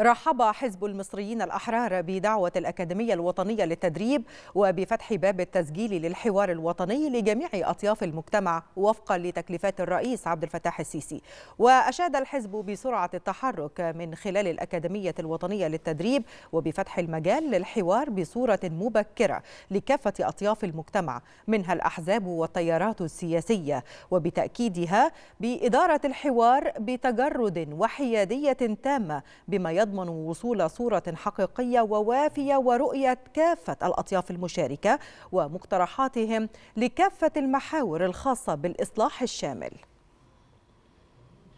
رحب حزب المصريين الأحرار بدعوة الأكاديمية الوطنية للتدريب وبفتح باب التسجيل للحوار الوطني لجميع أطياف المجتمع وفقا لتكليفات الرئيس عبد الفتاح السيسي وأشاد الحزب بسرعة التحرك من خلال الأكاديمية الوطنية للتدريب وبفتح المجال للحوار بصورة مبكرة لكافة أطياف المجتمع منها الأحزاب والتيارات السياسية وبتأكيدها بإدارة الحوار بتجرد وحيادية تامة بما يضمن تضمن وصول صورة حقيقية ووافية ورؤية كافة الأطياف المشاركة ومقترحاتهم لكافة المحاور الخاصة بالإصلاح الشامل